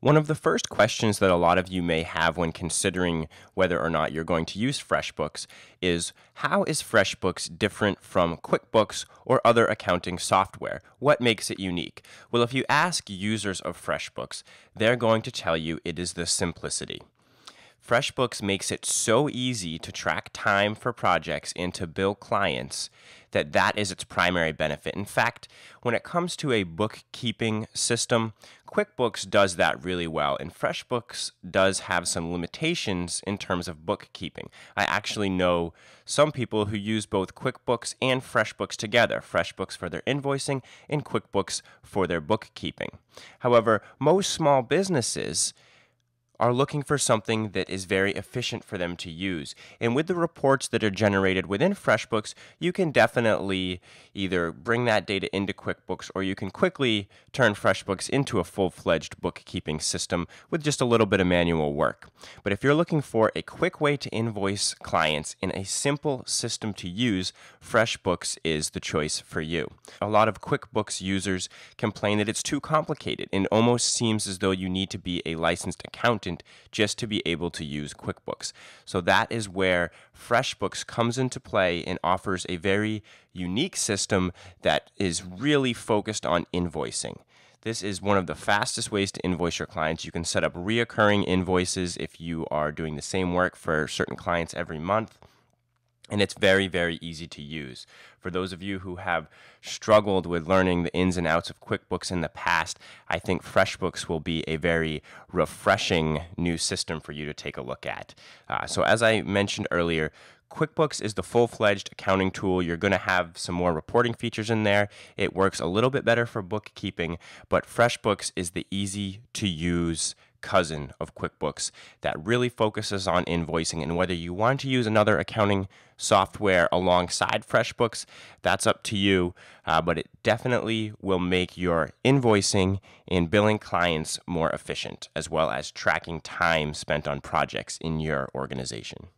One of the first questions that a lot of you may have when considering whether or not you're going to use FreshBooks is how is FreshBooks different from QuickBooks or other accounting software? What makes it unique? Well, if you ask users of FreshBooks, they're going to tell you it is the simplicity. FreshBooks makes it so easy to track time for projects and to bill clients that that is its primary benefit. In fact, when it comes to a bookkeeping system, QuickBooks does that really well, and FreshBooks does have some limitations in terms of bookkeeping. I actually know some people who use both QuickBooks and FreshBooks together FreshBooks for their invoicing and QuickBooks for their bookkeeping. However, most small businesses are looking for something that is very efficient for them to use. And with the reports that are generated within FreshBooks, you can definitely either bring that data into QuickBooks or you can quickly turn FreshBooks into a full fledged bookkeeping system with just a little bit of manual work. But if you're looking for a quick way to invoice clients in a simple system to use, FreshBooks is the choice for you. A lot of QuickBooks users complain that it's too complicated and almost seems as though you need to be a licensed accountant just to be able to use QuickBooks. So that is where FreshBooks comes into play and offers a very unique system that is really focused on invoicing. This is one of the fastest ways to invoice your clients. You can set up reoccurring invoices if you are doing the same work for certain clients every month and it's very, very easy to use. For those of you who have struggled with learning the ins and outs of QuickBooks in the past, I think FreshBooks will be a very refreshing new system for you to take a look at. Uh, so, as I mentioned earlier, QuickBooks is the full fledged accounting tool. You're going to have some more reporting features in there. It works a little bit better for bookkeeping, but FreshBooks is the easy to use cousin of QuickBooks that really focuses on invoicing. And whether you want to use another accounting software alongside FreshBooks, that's up to you. Uh, but it definitely will make your invoicing and billing clients more efficient, as well as tracking time spent on projects in your organization.